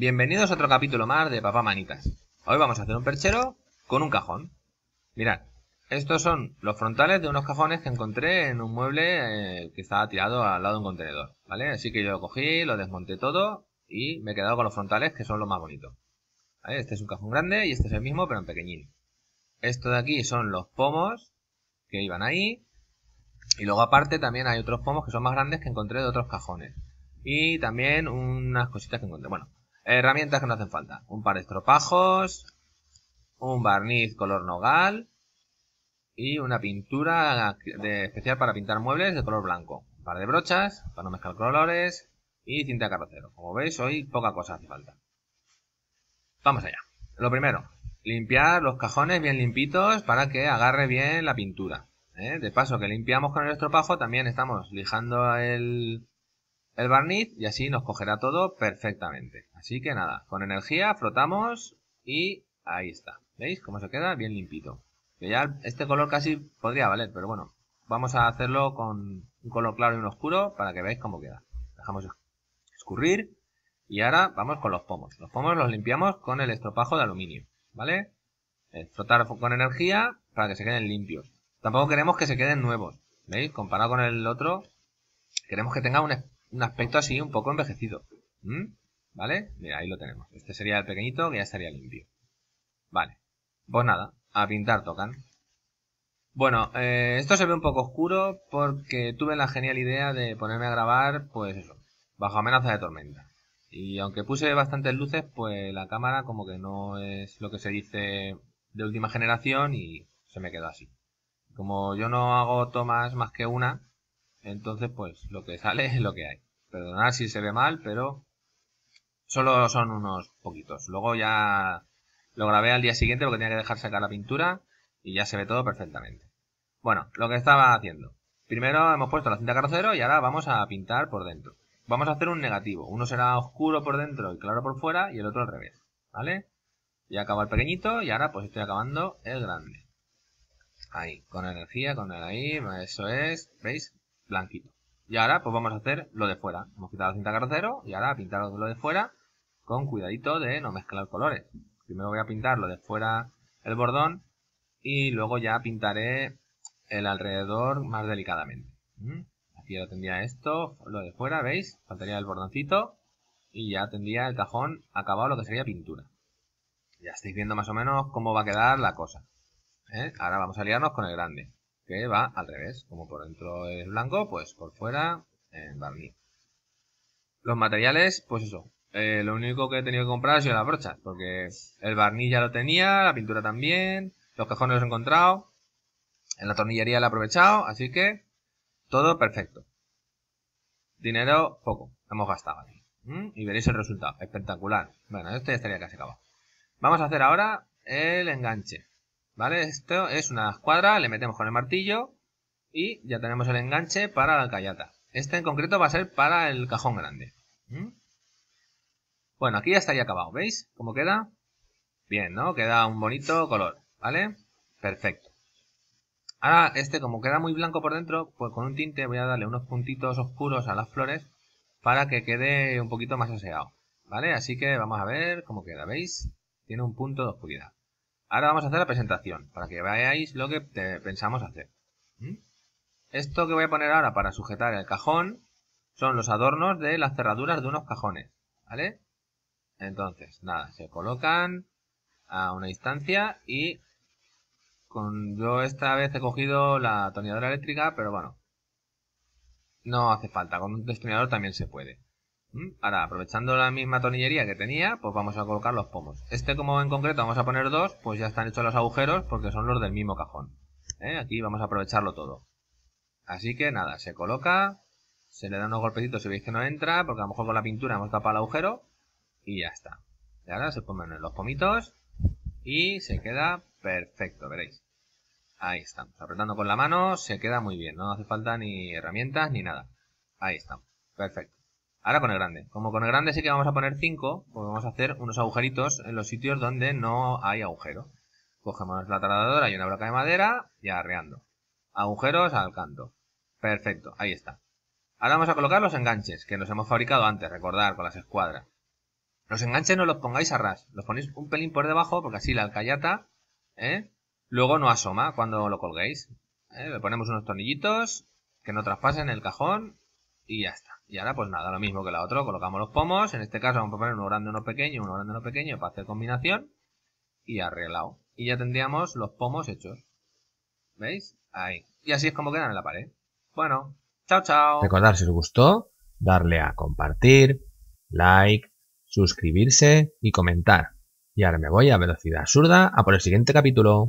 Bienvenidos a otro capítulo más de Papá Manitas. Hoy vamos a hacer un perchero con un cajón. Mirad, estos son los frontales de unos cajones que encontré en un mueble eh, que estaba tirado al lado de un contenedor, ¿vale? Así que yo lo cogí, lo desmonté todo y me he quedado con los frontales que son los más bonitos. Este es un cajón grande y este es el mismo pero en pequeñín. Esto de aquí son los pomos que iban ahí. Y luego aparte también hay otros pomos que son más grandes que encontré de otros cajones. Y también unas cositas que encontré. Bueno, Herramientas que no hacen falta. Un par de estropajos. Un barniz color nogal. Y una pintura de, especial para pintar muebles de color blanco. Un par de brochas para no mezclar colores. Y cinta carrocero. Como veis, hoy poca cosa hace falta. Vamos allá. Lo primero, limpiar los cajones bien limpitos para que agarre bien la pintura. ¿eh? De paso que limpiamos con el estropajo, también estamos lijando el, el barniz y así nos cogerá todo perfectamente. Así que nada, con energía frotamos y ahí está. ¿Veis cómo se queda? Bien limpito. Que ya este color casi podría valer, pero bueno. Vamos a hacerlo con un color claro y un oscuro para que veáis cómo queda. Dejamos escurrir y ahora vamos con los pomos. Los pomos los limpiamos con el estropajo de aluminio, ¿vale? Eh, frotar con energía para que se queden limpios. Tampoco queremos que se queden nuevos, ¿veis? Comparado con el otro, queremos que tenga un un aspecto así un poco envejecido. ¿Mm? ¿Vale? Mira, ahí lo tenemos. Este sería el pequeñito que ya estaría limpio. Vale. Pues nada, a pintar tocan. Bueno, eh, esto se ve un poco oscuro porque tuve la genial idea de ponerme a grabar, pues eso, bajo amenaza de tormenta. Y aunque puse bastantes luces, pues la cámara como que no es lo que se dice de última generación y se me quedó así. Como yo no hago tomas más que una, entonces, pues lo que sale es lo que hay. Perdonad si se ve mal, pero solo son unos poquitos. Luego ya lo grabé al día siguiente porque tenía que dejar sacar la pintura y ya se ve todo perfectamente. Bueno, lo que estaba haciendo. Primero hemos puesto la cinta carrocero y ahora vamos a pintar por dentro. Vamos a hacer un negativo. Uno será oscuro por dentro y claro por fuera y el otro al revés. ¿Vale? Ya acabo el pequeñito y ahora pues estoy acabando el grande. Ahí, con energía, con el ahí, eso es. ¿Veis? blanquito. Y ahora pues vamos a hacer lo de fuera. Hemos quitado la cinta carrocero y ahora pintaros lo de fuera con cuidadito de no mezclar colores. Primero voy a pintar lo de fuera el bordón y luego ya pintaré el alrededor más delicadamente. ¿Mm? Aquí ya tendría esto, lo de fuera, ¿veis? Faltaría el bordoncito y ya tendría el cajón acabado lo que sería pintura. Ya estáis viendo más o menos cómo va a quedar la cosa. ¿Eh? Ahora vamos a liarnos con el grande que va al revés. Como por dentro es blanco, pues por fuera en barniz. Los materiales, pues eso. Eh, lo único que he tenido que comprar ha sido las brochas, porque el barniz ya lo tenía, la pintura también, los cajones los he encontrado, en la tornillería lo he aprovechado, así que todo perfecto. Dinero poco, hemos gastado ¿Mm? Y veréis el resultado, espectacular. Bueno, este ya estaría casi acabado. Vamos a hacer ahora el enganche. ¿Vale? Esto es una escuadra, le metemos con el martillo y ya tenemos el enganche para la callata. Este en concreto va a ser para el cajón grande. ¿Mm? Bueno, aquí ya está ya acabado, ¿veis? ¿Cómo queda? Bien, ¿no? Queda un bonito color, ¿vale? Perfecto. Ahora este, como queda muy blanco por dentro, pues con un tinte voy a darle unos puntitos oscuros a las flores para que quede un poquito más aseado, ¿vale? Así que vamos a ver cómo queda, ¿veis? Tiene un punto de oscuridad. Ahora vamos a hacer la presentación, para que veáis lo que pensamos hacer. ¿Mm? Esto que voy a poner ahora para sujetar el cajón son los adornos de las cerraduras de unos cajones, Entonces, nada, se colocan a una distancia y con, yo esta vez he cogido la tornilladora eléctrica, pero bueno, no hace falta, con un destornillador también se puede. Mm, ahora, aprovechando la misma tonillería que tenía, pues vamos a colocar los pomos. Este como en concreto vamos a poner dos, pues ya están hechos los agujeros porque son los del mismo cajón. ¿eh? Aquí vamos a aprovecharlo todo. Así que nada, se coloca, se le da unos golpecitos si veis que no entra, porque a lo mejor con la pintura hemos tapado el agujero y ya está. Y ahora se ponen los pomitos y se queda perfecto, veréis. Ahí estamos, apretando con la mano se queda muy bien, no hace falta ni herramientas ni nada. Ahí estamos, perfecto. Ahora con el grande. Como con el grande sí que vamos a poner 5, pues vamos a hacer unos agujeritos en los sitios donde no hay agujero. Cogemos la tardadora y una broca de madera y arreando. Agujeros al canto. Perfecto, ahí está. Ahora vamos a colocar los enganches que nos hemos fabricado antes, recordar, con las escuadras. Los enganches no los pongáis a ras, los ponéis un pelín por debajo porque así la alcayata ¿eh? luego no asoma cuando lo colguéis. ¿eh? Le ponemos unos tornillitos que no traspasen el cajón y ya está. Y ahora pues nada, lo mismo que la otra, colocamos los pomos, en este caso vamos a poner uno grande, uno pequeño, uno grande, uno pequeño para hacer combinación y arreglado. Y ya tendríamos los pomos hechos. ¿Veis? Ahí. Y así es como quedan en la pared. Bueno, chao, chao. Recordar si os gustó, darle a compartir, like, suscribirse y comentar. Y ahora me voy a velocidad absurda a por el siguiente capítulo.